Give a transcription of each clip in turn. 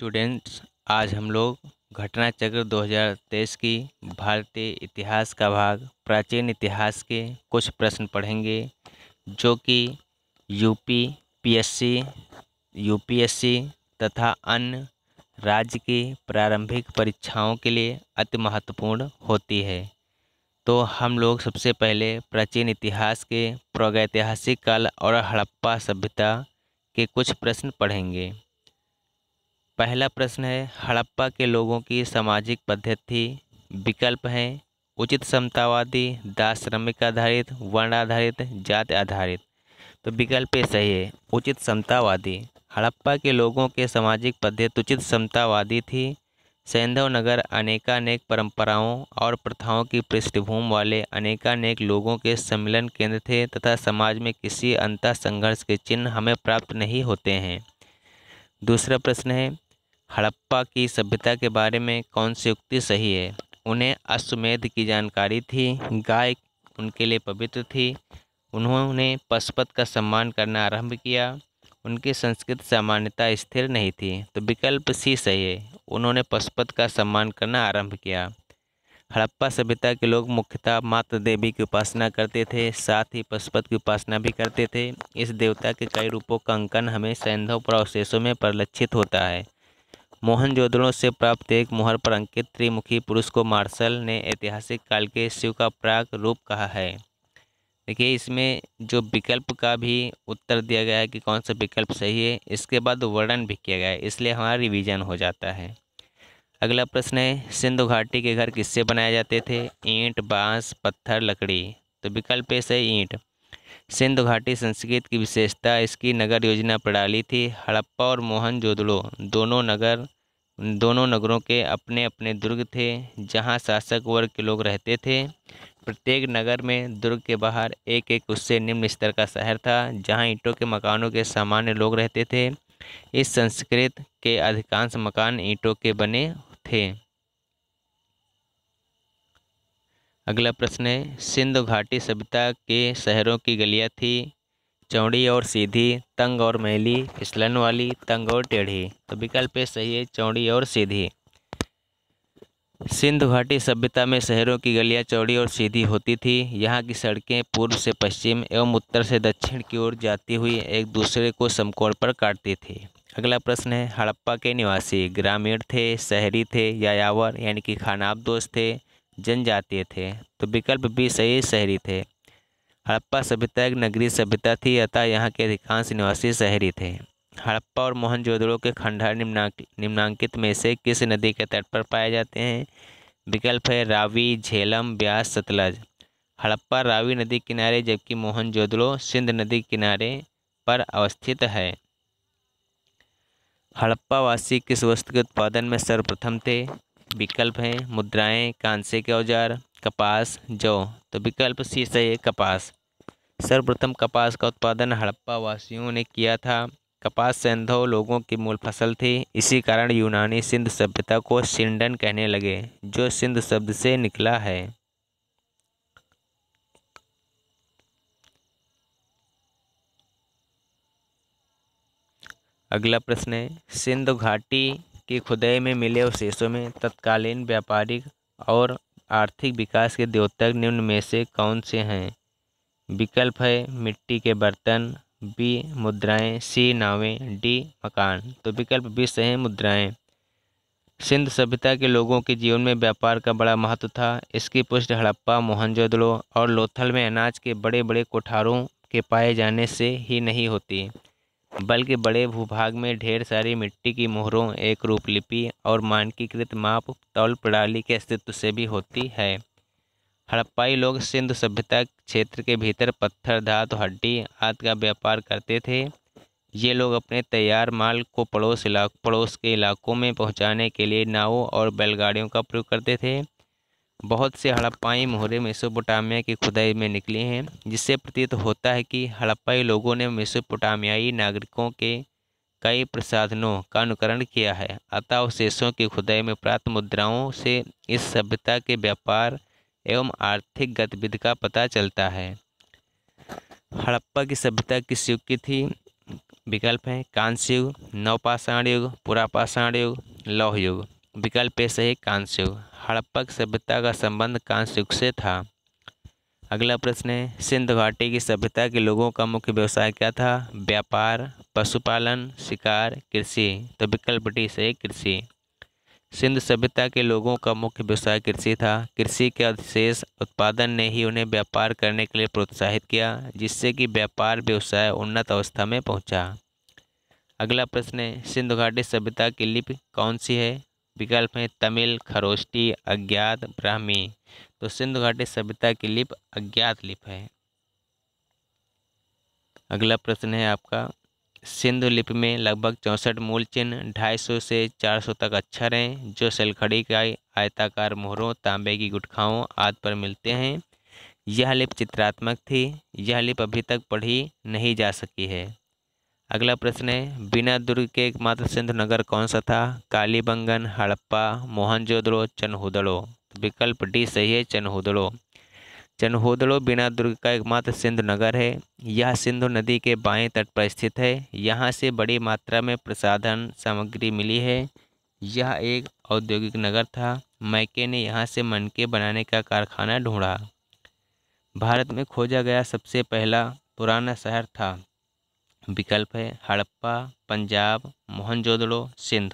Students आज हम लोग घटना चक्र 2023 की भारतीय इतिहास का भाग प्राचीन इतिहास के कुछ प्रश्न पढ़ेंगे जो कि यूपी पीएससी यूपीएससी तथा अन्य राज्य की प्रारंभिक परीक्षाओं के लिए अति महत्वपूर्ण होती है तो हम लोग सबसे पहले प्राचीन इतिहास के प्रागैतिहासिक काल और हड़प्पा सभ्यता के कुछ प्रश्न पढ़ेंगे पहला प्रश्न है हड़प्पा के लोगों की सामाजिक पद्धति विकल्प हैं उचित समतावादी दास श्रमिक आधारित वर्ण आधारित जाति आधारित तो विकल्प सही है उचित समतावादी हड़प्पा के लोगों के सामाजिक पद्धति उचित समतावादी थी सैंधव नगर अनेकानेक परंपराओं और प्रथाओं की पृष्ठभूमि वाले अनेकानेक लोगों के सम्मिलन केंद्र थे तथा समाज में किसी अंतः संघर्ष के चिन्ह हमें प्राप्त नहीं होते हैं दूसरा प्रश्न है हड़प्पा की सभ्यता के बारे में कौन सी उक्ति सही है उन्हें अश्वमेध की जानकारी थी गाय उनके लिए पवित्र थी उन्होंने पशुपत का सम्मान करना आरंभ किया उनकी संस्कृत सामान्यता स्थिर नहीं थी तो विकल्प सी सही है उन्होंने पशुपत का सम्मान करना आरंभ किया हड़प्पा सभ्यता के लोग मुख्यतः मात्र देवी की उपासना करते थे साथ ही पशुपत की उपासना भी करते थे इस देवता के कई रूपों का अंकन हमें सैंधव अवशेषों में परिलक्षित होता है मोहनजोदड़ों से प्राप्त एक मोहर पर अंकित त्रिमुखी पुरुष को मार्शल ने ऐतिहासिक काल के शिव का प्राग रूप कहा है देखिए इसमें जो विकल्प का भी उत्तर दिया गया है कि कौन सा विकल्प सही है इसके बाद वर्णन भी किया गया है इसलिए हमारा रिविजन हो जाता है अगला प्रश्न है सिंधु घाटी के घर किससे बनाए जाते थे ईंट बांस पत्थर लकड़ी तो विकल्प है सही ईंट सिंधु घाटी संस्कृत की विशेषता इसकी नगर योजना प्रणाली थी हड़प्पा और मोहनजोदड़ो दोनों नगर दोनों नगरों के अपने अपने दुर्ग थे जहां शासक वर्ग के लोग रहते थे प्रत्येक नगर में दुर्ग के बाहर एक एक उससे निम्न स्तर का शहर था जहां ईंटों के मकानों के सामान्य लोग रहते थे इस संस्कृत के अधिकांश मकान ईंटों के बने थे अगला प्रश्न है सिंधु घाटी सभ्यता के शहरों की गलियाँ थी चौड़ी और सीधी तंग और मैली फिसलन वाली तंग और टेढ़ी तो विकल्प सही है चौड़ी और सीधी सिंधु घाटी सभ्यता में शहरों की गलियां चौड़ी और सीधी होती थी यहाँ की सड़कें पूर्व से पश्चिम एवं उत्तर से दक्षिण की ओर जाती हुई एक दूसरे को समकोण पर काटती थी अगला प्रश्न है हड़प्पा के निवासी ग्रामीण थे शहरी थे यावर यानी कि खानाब दोस्त थे जनजातीय थे तो विकल्प बी सही शहरी थे हड़प्पा सभ्यता एक नगरीय सभ्यता थी अतः यहाँ के अधिकांश निवासी शहरी थे हड़प्पा और मोहनजोदड़ो के खंडहर निम्नांकित में से किस नदी के तट पर पाए जाते हैं विकल्प है रावी झेलम ब्यास सतलज हड़प्पा रावी नदी किनारे जबकि मोहनजोदड़ो सिंध नदी किनारे पर अवस्थित है हड़प्पावासी किस वस्तु के उत्पादन में सर्वप्रथम थे विकल्प हैं मुद्राएं कांसे के औजार कपास जौ तो विकल्प सी सही है कपास सर्वप्रथम कपास का उत्पादन हड़प्पा वासियों ने किया था कपास सिंधो लोगों की मूल फसल थी इसी कारण यूनानी सिंध सभ्यता को सिंडन कहने लगे जो सिंध शब्द से निकला है अगला प्रश्न है सिंधु घाटी की खुदाई में मिले अवशेषों में तत्कालीन व्यापारिक और आर्थिक विकास के द्योतक निम्न में से कौन से हैं विकल्प है मिट्टी के बर्तन बी मुद्राएं सी नावें डी मकान तो विकल्प बी से हैं मुद्राएं सिंध सभ्यता के लोगों के जीवन में व्यापार का बड़ा महत्व था इसकी पुष्टि हड़प्पा मोहनजोदड़ो और लोथल में अनाज के बड़े बड़े कोठारों के पाए जाने से ही नहीं होती बल्कि बड़े भूभाग में ढेर सारी मिट्टी की मोहरों एक रूपलिपि और मानकीकृत माप तौल प्रणाली के अस्तित्व से भी होती है हड़प्पाई लोग सिंधु सभ्यता क्षेत्र के भीतर पत्थर धातु हड्डी आदि का व्यापार करते थे ये लोग अपने तैयार माल को पड़ोस इलाक पड़ोस के इलाकों में पहुंचाने के लिए नावों और बैलगाड़ियों का प्रयोग करते थे बहुत से हड़प्पाई मोहरे मेसोपोटामिया की खुदाई में निकले हैं जिससे प्रतीत होता है कि हड़प्पाई लोगों ने मेसोपोटामियाई नागरिकों के कई प्रसाधनों का अनुकरण किया है अतः अवशेषों की खुदाई में प्राप्त मुद्राओं से इस सभ्यता के व्यापार एवं आर्थिक गतिविधि का पता चलता है हड़प्पा की सभ्यता किस युग की थी विकल्प हैं कांस्य युग नवपाषाण युग पुरापाषाण युग लौह युग विकल्प ए सही कांस्युग हड़प्पक सभ्यता का संबंध कांस्युग से था अगला प्रश्न है सिंध घाटी की सभ्यता के लोगों का मुख्य व्यवसाय क्या था व्यापार पशुपालन शिकार कृषि तो विकल्प डी सही कृषि सिंध सभ्यता के लोगों का मुख्य व्यवसाय कृषि था कृषि के अधिशेष उत्पादन ने ही उन्हें व्यापार करने के लिए प्रोत्साहित किया जिससे कि व्यापार व्यवसाय उन्नत अवस्था में पहुंचा। अगला प्रश्न है सिंधु घाटी सभ्यता की लिपि कौन सी है विकल्प हैं तमिल खरोष्टी अज्ञात ब्राह्मी तो सिंधु घाटी सभ्यता की लिप अज्ञात लिप है अगला प्रश्न है आपका सिंधु लिपि में लगभग चौंसठ मूल चिन्ह ढाई सौ से चार सौ तक अक्षर हैं जो सलखड़ी का आयताकार मोहरों तांबे की गुटखाओं आदि पर मिलते हैं यह लिप चित्रात्मक थी यह लिप अभी तक पढ़ी नहीं जा सकी है अगला प्रश्न है बिना दुर्ग के एकमात्र सिंध नगर कौन सा था कालीबंगन हड़प्पा मोहनजोदड़ो चनहुदड़ो विकल्प डी सही है चनहुदड़ो चनहुदड़ो बिना दुर्ग का एकमात्र सिंधु नगर है यह सिंधु नदी के बाएं तट पर स्थित है यहाँ से बड़ी मात्रा में प्रसाधन सामग्री मिली है यह एक औद्योगिक नगर था मैके ने यहाँ से मनके बनाने का कारखाना ढूंढा भारत में खोजा गया सबसे पहला पुराना शहर था विकल्प है हड़प्पा पंजाब मोहनजोदड़ो सिंध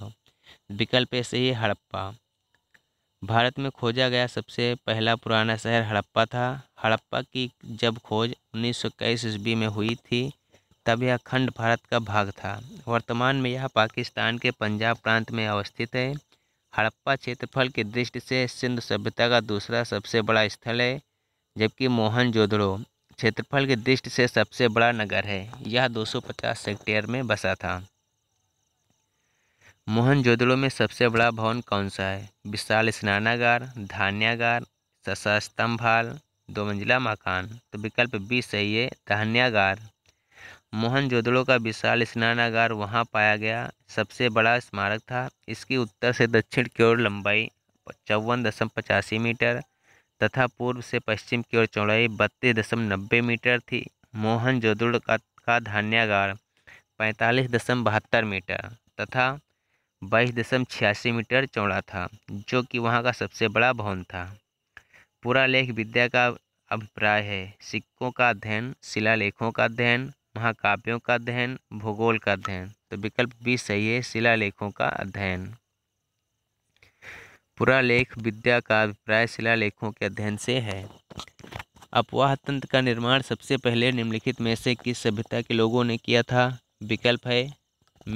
विकल्प ए सही है हड़प्पा भारत में खोजा गया सबसे पहला पुराना शहर हड़प्पा था हड़प्पा की जब खोज उन्नीस सौ ईस्वी में हुई थी तब यह खंड भारत का भाग था वर्तमान में यह पाकिस्तान के पंजाब प्रांत में अवस्थित है हड़प्पा क्षेत्रफल की दृष्टि से सिंध सभ्यता का दूसरा सबसे बड़ा स्थल है जबकि मोहनजोदड़ो क्षेत्रफल की दृष्टि से सबसे बड़ा नगर है यह 250 हेक्टेयर में बसा था मोहनजोदड़ो में सबसे बड़ा भवन कौन सा है विशाल स्नानागार धान्यागार सशस्तंभ दो मंजिला मकान तो विकल्प बी सही है धान्यागार मोहनजोदड़ो का विशाल स्नानागार वहाँ पाया गया सबसे बड़ा स्मारक था इसकी उत्तर से दक्षिण की ओर लंबाई चौवन दशम पचासी मीटर तथा पूर्व से पश्चिम की ओर चौड़ाई बत्तीस दशम नब्बे मीटर थी मोहन जोदड़ का, का धान्यागार पैंतालीस दशम बहत्तर मीटर तथा बाईस दशम छियासी मीटर चौड़ा था जो कि वहाँ का सबसे बड़ा भवन था पूरा लेख विद्या का अभिप्राय है सिक्कों का अध्ययन शिलालेखों का अध्ययन महाकाव्यों का अध्ययन भूगोल का अध्ययन तो विकल्प बी सही है शिलालेखों का अध्ययन पुरालेख विद्या का अभिप्राय शिलालेखों के अध्ययन से है अपवाह तंत्र का निर्माण सबसे पहले निम्नलिखित में से किस सभ्यता के लोगों ने किया था विकल्प है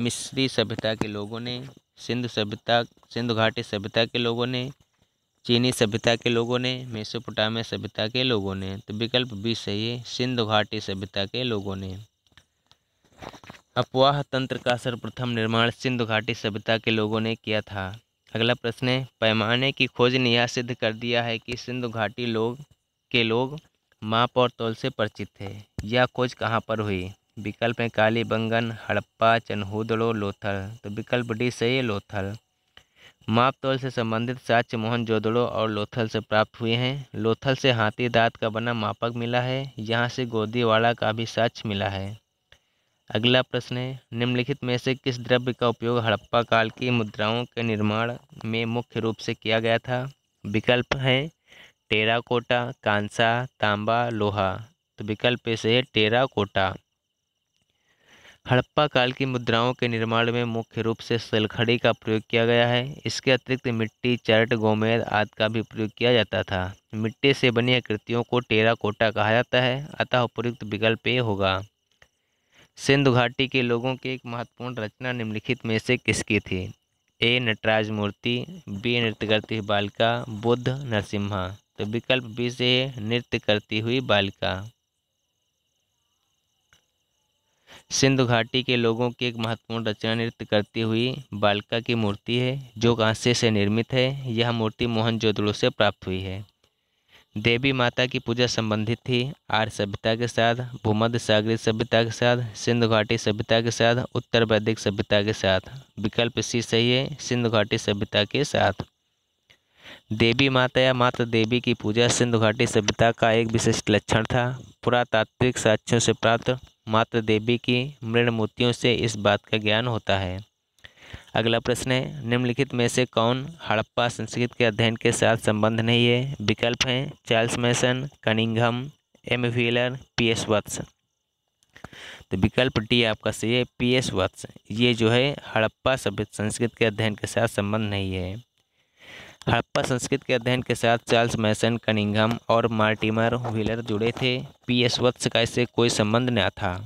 मिस्री सभ्यता के लोगों ने सिंधु सभ्यता सिंधु घाटी सभ्यता के लोगों ने चीनी सभ्यता के लोगों ने मेसोपोटामिया सभ्यता के लोगों ने तो विकल्प भी सही है सिंधु घाटी सभ्यता के लोगों ने अपवाह तंत्र का सर्वप्रथम निर्माण सिंधु घाटी सभ्यता के लोगों ने किया था अगला प्रश्न है पैमाने की खोज ने यह सिद्ध कर दिया है कि सिंधु घाटी लोग के लोग माप और तौल से परिचित थे यह खोज कहाँ पर हुई विकल्प है काली बंगन हड़प्पा चनहूदड़ो लोथल तो विकल्प डी सही है लोथल माप तोल से संबंधित साक्ष्य मोहन जोदड़ो और लोथल से प्राप्त हुए हैं लोथल से हाथी दांत का बना मापक मिला है यहाँ से गोदीवाड़ा का भी साक्ष्य मिला है अगला प्रश्न है निम्नलिखित में से किस द्रव्य का उपयोग हड़प्पा काल की मुद्राओं के निर्माण में मुख्य रूप से किया गया था विकल्प हैं टेराकोटा कांसा तांबा लोहा तो विकल्प से है टेराकोटा हड़प्पा काल की मुद्राओं के निर्माण में मुख्य रूप से सलखड़ी का प्रयोग किया गया है इसके अतिरिक्त मिट्टी चरट गोमेद आदि का भी प्रयोग किया जाता था मिट्टी से बनी आकृतियों को टेराकोटा कहा जाता है अतः उपयुक्त विकल्प ये होगा सिंधु घाटी के लोगों की एक महत्वपूर्ण रचना निम्नलिखित में से किसकी थी ए नटराज मूर्ति बी नृत्य करती हुई बालिका बुद्ध नरसिम्हा तो विकल्प बी से नृत्य करती हुई बालिका सिंधु घाटी के लोगों की एक महत्वपूर्ण रचना नृत्य करती हुई बालिका की मूर्ति है जो कांसे से निर्मित है यह मूर्ति मोहनजोदड़ो से प्राप्त हुई है देवी माता की पूजा संबंधित थी आर्य सभ्यता के साथ भूमध्य सागरी सभ्यता के साथ सिंधु घाटी सभ्यता के साथ उत्तर वैदिक सभ्यता के साथ विकल्प सी सही है सिंधु घाटी सभ्यता के साथ देवी माता या माता देवी की पूजा सिंधु घाटी सभ्यता का एक विशिष्ट लक्षण था पुरातात्विक साक्ष्यों से प्राप्त माता देवी की मृण मूर्तियों से इस बात का ज्ञान होता है अगला प्रश्न है निम्नलिखित में से कौन हड़प्पा संस्कृत के अध्ययन के साथ संबंध नहीं है विकल्प हैं Charles Masson Cunningham M Wheeler P S Vats तो विकल्प डी आपका सही है पी एस वत्स ये जो है हड़प्पा सभ्यता संस्कृत के अध्ययन के साथ संबंध नहीं है हड़प्पा संस्कृत के अध्ययन के साथ चार्ल्स मैसन कनिंगम और मार्टिमर व्हीलर जुड़े थे पी एस वत्स का इससे कोई संबंध न था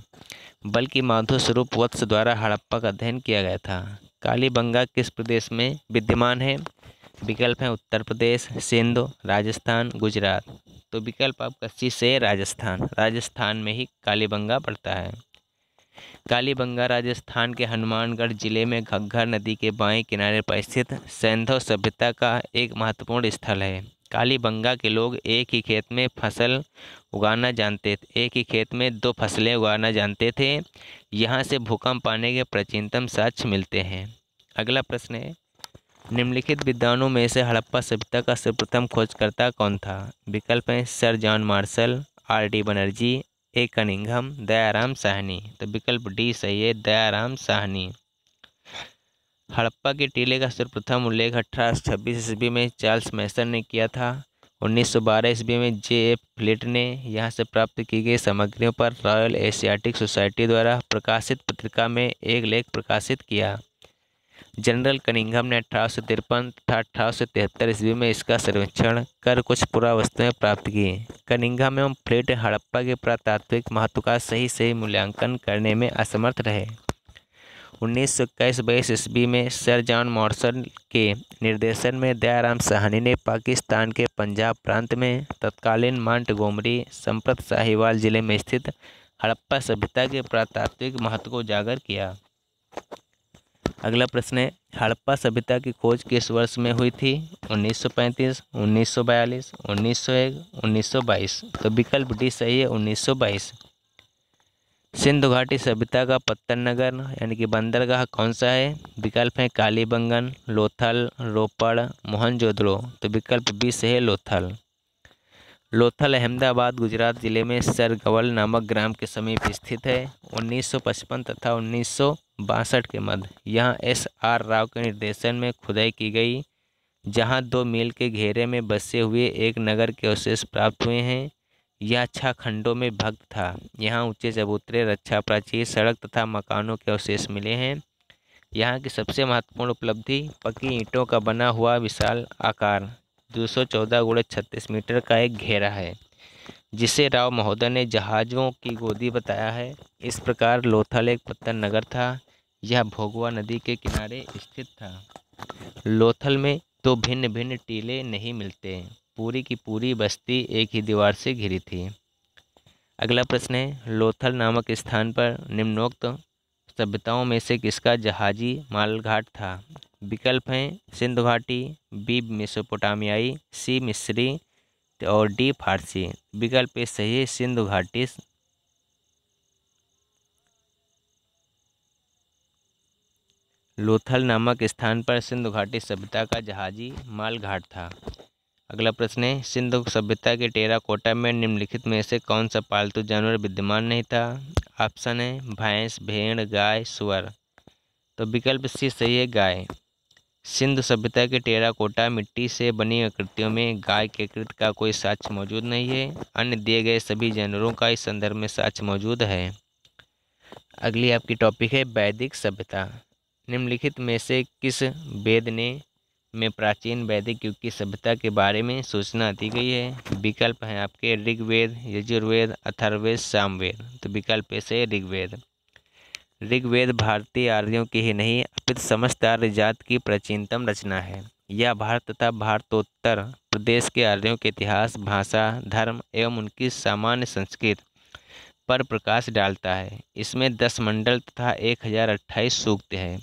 बल्कि माधो स्वरूप वत्स द्वारा हड़प्पा का अध्ययन किया गया था कालीबंगा किस प्रदेश में विद्यमान है विकल्प हैं उत्तर प्रदेश सिंध राजस्थान गुजरात तो विकल्प आपका सी से राजस्थान राजस्थान में ही कालीबंगा पड़ता है कालीबंगा राजस्थान के हनुमानगढ़ जिले में घग्घर नदी के बाएं किनारे पर स्थित सैंधव सभ्यता का एक महत्वपूर्ण स्थल है कालीबंगा के लोग एक ही खेत में फसल उगाना जानते थे एक ही खेत में दो फसलें उगाना जानते थे यहाँ से भूकंप आने के प्राचीनतम साक्ष्य मिलते हैं अगला प्रश्न है निम्नलिखित विद्वानों में से हड़प्पा सभ्यता का सर्वप्रथम खोजकर्ता कौन था विकल्प हैं sir John Marshall R D Banerjee A Cunningham Dayaram Sahni तो विकल्प डी सही है दयाराम साहनी हड़प्पा के टीले का सर्वप्रथम उल्लेख अठारह सौ छब्बीस ईस्वी में चार्ल्स मैसन ने किया था 1912 ईस्वी में जे एफ फ्लिट ने यहाँ से प्राप्त की गई सामग्रियों पर रॉयल एशियाटिक सोसाइटी द्वारा प्रकाशित पत्रिका में एक लेख प्रकाशित किया जनरल कनिंगम ने अठारह सौ तिरपन तथा अठारह सौ तिहत्तर ईस्वी में इसका सर्वेक्षण कर कुछ पुरावस्तुएँ प्राप्त की कनिंगम एवं फ्लिट हड़प्पा के पुरातात्विक महत्व का सही सही मूल्यांकन करने में असमर्थ रहे उन्नीस सौ इक्कीस बाईस ईस्वी में सर जॉन मॉर्सन के निर्देशन में दयाराम सहनी ने पाकिस्तान के पंजाब प्रांत में तत्कालीन गोमरी संप्रत साहिवाल जिले में स्थित हड़प्पा सभ्यता के प्रातात्विक महत्व को उजागर किया अगला प्रश्न है हड़प्पा सभ्यता की खोज किस वर्ष में हुई थी 1935, 1942, 1901, 1922 तो विकल्प डी सही है 1922 सिंधु घाटी सभ्यता का पत्तन नगर यानी कि बंदरगाह कौन सा है विकल्प है कालीबंगन लोथल रोपड़ मोहनजोदड़ो तो विकल्प बी से है लोथल लोथल अहमदाबाद गुजरात ज़िले में सरगवल नामक ग्राम के समीप स्थित है 1955 तथा उन्नीस के मध्य यहाँ एस आर राव के निर्देशन में खुदाई की गई जहाँ दो मील के घेरे में बसे हुए एक नगर के अवशेष प्राप्त हुए हैं यह छह अच्छा खंडों में भक्त था यहाँ ऊंचे चबूतरे रक्षा प्राचीर सड़क तथा मकानों के अवशेष मिले हैं यहाँ की सबसे महत्वपूर्ण उपलब्धि पकी ईंटों का बना हुआ विशाल आकार दो सौ चौदह गुड़े छत्तीस मीटर का एक घेरा है जिसे राव महोदय ने जहाज़ों की गोदी बताया है इस प्रकार लोथल एक पत्थर नगर था यह भोगवा नदी के किनारे स्थित था लोथल में तो भिन्न भिन्न टीले नहीं मिलते पूरी की पूरी बस्ती एक ही दीवार से घिरी थी अगला प्रश्न है लोथल नामक स्थान पर निम्नोक्त सभ्यताओं में से किसका जहाजी मालघाट था विकल्प हैं सिंधु घाटी बी मिसोपोटामियाई सी मिस्री और डी फारसी विकल्प सही सिंधु घाटी लोथल नामक स्थान पर सिंधु घाटी सभ्यता का जहाजी मालघाट था अगला प्रश्न है सिंधु सभ्यता के टेरा कोटा में निम्नलिखित में से कौन सा पालतू जानवर विद्यमान नहीं था ऑप्शन है भैंस भेड़ गाय सुअर तो विकल्प सी सही है गाय सिंधु सभ्यता के टेरा कोटा मिट्टी से बनी आकृतियों में गाय के कृत का कोई साक्ष्य मौजूद नहीं है अन्य दिए गए सभी जानवरों का इस संदर्भ में साक्ष मौजूद है अगली आपकी टॉपिक है वैदिक सभ्यता निम्नलिखित में से किस वेद ने में प्राचीन वैदिक युग की सभ्यता के बारे में सूचना दी गई है विकल्प हैं आपके ऋग्वेद यजुर्वेद अथर्वेद सामवेद तो विकल्प ऐसे ऋग्वेद ऋग्वेद भारतीय आर्यों की ही नहीं अपित समस्त आर्य जात की प्राचीनतम रचना है यह भारत तथा भारतोत्तर प्रदेश के आर्यों के इतिहास भाषा धर्म एवं उनकी सामान्य संस्कृत पर प्रकाश डालता है इसमें दस मंडल तथा एक हजार अट्ठाईस सूक्त है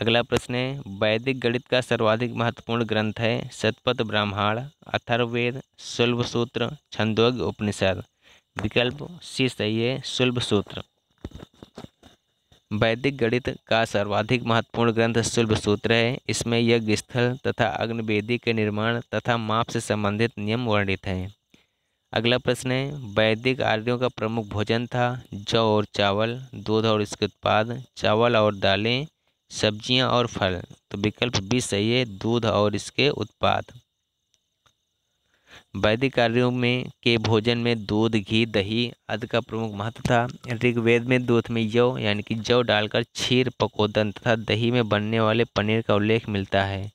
अगला प्रश्न है वैदिक गणित का सर्वाधिक महत्वपूर्ण ग्रंथ है शतपथ ब्राह्मण अथर्वेद सुलभ सूत्र छंदोग उपनिषद विकल्प सी सही है सुलभ सूत्र वैदिक गणित का सर्वाधिक महत्वपूर्ण ग्रंथ सुलभ सूत्र है इसमें यज्ञ स्थल तथा अग्निवेदी के निर्माण तथा माप से संबंधित नियम वर्णित हैं अगला प्रश्न है वैदिक आर्यों का प्रमुख भोजन था जौ और चावल दूध और इसके उत्पाद चावल और दालें सब्जियां और फल तो विकल्प बी सही है दूध और इसके उत्पाद वैदिक कार्यों में के भोजन में दूध घी दही आदि का प्रमुख महत्व था ऋग्वेद में दूध में जौ यानी कि जौ डालकर क्षीर पकोदन तथा दही में बनने वाले पनीर का उल्लेख मिलता है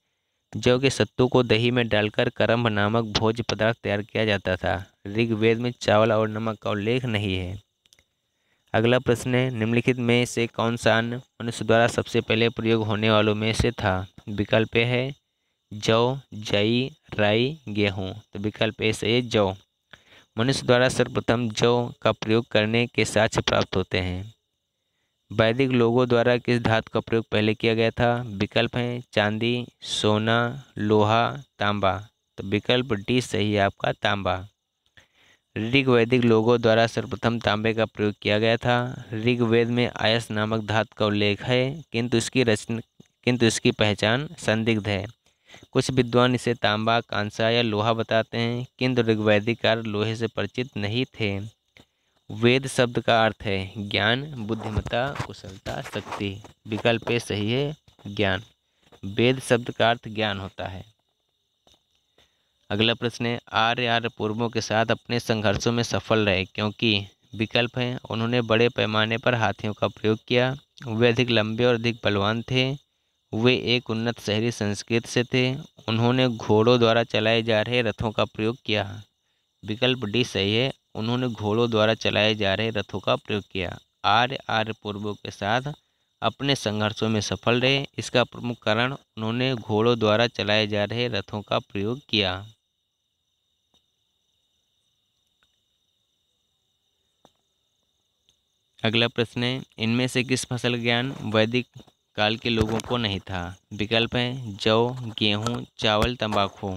जौ के सत्तू को दही में डालकर करम्भ नामक भोज पदार्थ तैयार किया जाता था ऋग्वेद में चावल और नमक का उल्लेख नहीं है अगला प्रश्न है निम्नलिखित में से कौन सा अन्न मनुष्य द्वारा सबसे पहले प्रयोग होने वालों में से था विकल्प है जौ जई राई गेहूँ तो विकल्प ए है जौ मनुष्य द्वारा सर्वप्रथम जौ का प्रयोग करने के साक्ष्य प्राप्त होते हैं वैदिक लोगों द्वारा किस धातु का प्रयोग पहले किया गया था विकल्प हैं चांदी सोना लोहा तांबा तो विकल्प डी सही है आपका तांबा ऋग्वैदिक लोगों द्वारा सर्वप्रथम तांबे का प्रयोग किया गया था ऋग्वेद में आयस नामक धातु का उल्लेख है किंतु इसकी रचना किंतु इसकी पहचान संदिग्ध है कुछ विद्वान इसे तांबा कांसा या लोहा बताते हैं किंतु ऋग्वैदिकार लोहे से परिचित नहीं थे वेद शब्द का अर्थ है ज्ञान बुद्धिमता कुशलता शक्ति विकल्प सही है ज्ञान वेद शब्द का अर्थ ज्ञान होता है अगला प्रश्न है आर्य आर्य पूर्वों के साथ अपने संघर्षों में सफल रहे क्योंकि विकल्प हैं उन्होंने बड़े पैमाने पर हाथियों का प्रयोग किया वे अधिक लंबे और अधिक बलवान थे वे एक उन्नत शहरी संस्कृत से थे उन्होंने घोड़ों द्वारा चलाए जा रहे रथों का प्रयोग किया विकल्प डी सही है उन्होंने घोड़ों द्वारा चलाए जा रहे रथों का प्रयोग किया आर्य आर्य पूर्वों के साथ अपने संघर्षों में सफल रहे इसका प्रमुख कारण उन्होंने घोड़ों द्वारा चलाए जा रहे रथों का प्रयोग किया अगला प्रश्न है इनमें से किस फसल का ज्ञान वैदिक काल के लोगों को नहीं था विकल्प है जौ गेहूँ चावल तंबाकू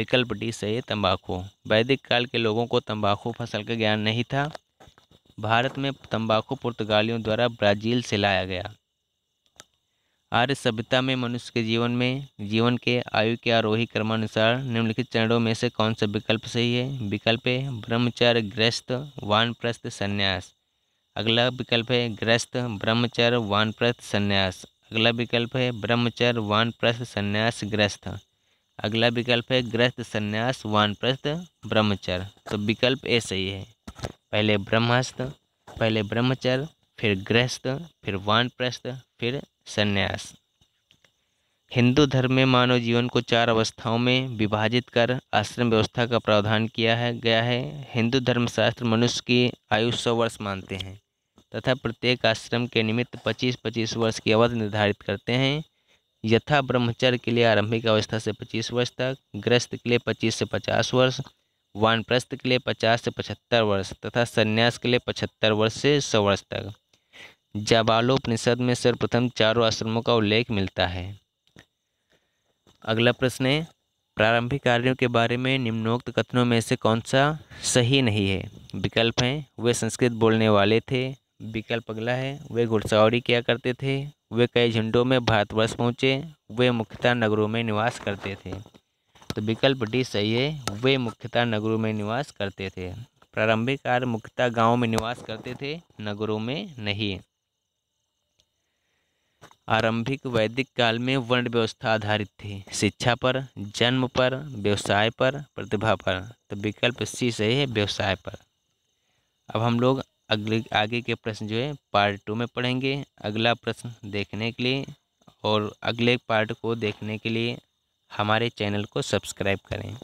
विकल्प डी सही है तम्बाकू वैदिक काल के लोगों को तंबाकू फसल का ज्ञान नहीं था भारत में तंबाकू पुर्तगालियों द्वारा ब्राज़ील से लाया गया आर्य सभ्यता में मनुष्य के जीवन में जीवन के आयु के आरोही क्रमानुसार निम्नलिखित चरणों में से कौन सा विकल्प सही है विकल्प है ब्रह्मचर्य ग्रस्त वानप्रस्थ संन्यास अगला विकल्प है ग्रस्त ब्रह्मचर्य वानप्रस्थ संन्यास अगला विकल्प है ब्रह्मचर्य वानप्रस्थ संन्यास ग्रस्त अगला विकल्प है ग्रस्त संन्यास वानप्रस्थ ब्रह्मचर्य तो विकल्प ए सही है पहले ब्रह्मस्थ पहले ब्रह्मचर्य फिर गृहस्थ फिर वानप्रस्थ फिर संन्यास हिंदू धर्म में मानव जीवन को चार अवस्थाओं में विभाजित कर आश्रम व्यवस्था का प्रावधान किया है गया है हिंदू धर्मशास्त्र मनुष्य की आयु सौ वर्ष मानते हैं तथा प्रत्येक आश्रम के निमित्त पच्चीस पच्चीस वर्ष की अवधि निर्धारित करते हैं यथा ब्रह्मचर्य के लिए आरंभिक अवस्था से पच्चीस वर्ष तक ग्रस्त के लिए पच्चीस से पचास वर्ष वानप्रस्थ के लिए पचास से पचहत्तर वर्ष तथा संन्यास के लिए पचहत्तर वर्ष से सौ वर्ष तक जबालोपनिषद में सर्वप्रथम चारों आश्रमों का उल्लेख मिलता है अगला प्रश्न है प्रारंभिक कार्यों के बारे में निम्नोक्त कथनों में से कौन सा सही नहीं है विकल्प हैं वे संस्कृत बोलने वाले थे विकल्प अगला है वे घुड़सवारी किया करते थे वे कई झंडों में भारतवर्ष पहुँचे वे मुख्यतः नगरों में निवास करते थे तो विकल्प डी सही है वे मुख्यतः नगरों में निवास करते थे प्रारंभिक आर मुख्यतः गाँव में निवास करते थे नगरों में नहीं आरंभिक वैदिक काल में वर्ण व्यवस्था आधारित थी शिक्षा पर जन्म पर व्यवसाय पर प्रतिभा पर तो विकल्प सी सही है व्यवसाय पर अब हम लोग अगले आगे के प्रश्न जो है पार्ट टू में पढ़ेंगे अगला प्रश्न देखने के लिए और अगले पार्ट को देखने के लिए हमारे चैनल को सब्सक्राइब करें